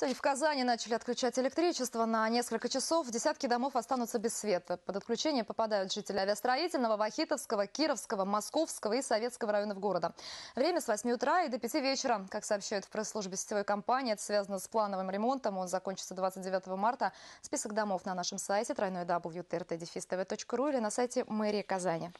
Кстати, в Казани начали отключать электричество на несколько часов. Десятки домов останутся без света. Под отключение попадают жители авиастроительного, Вахитовского, Кировского, Московского и Советского районов города. Время с 8 утра и до 5 вечера. Как сообщают в пресс-службе сетевой компании, это связано с плановым ремонтом. Он закончится 29 марта. Список домов на нашем сайте www.trtdefistv.ru или на сайте мэрии Казани.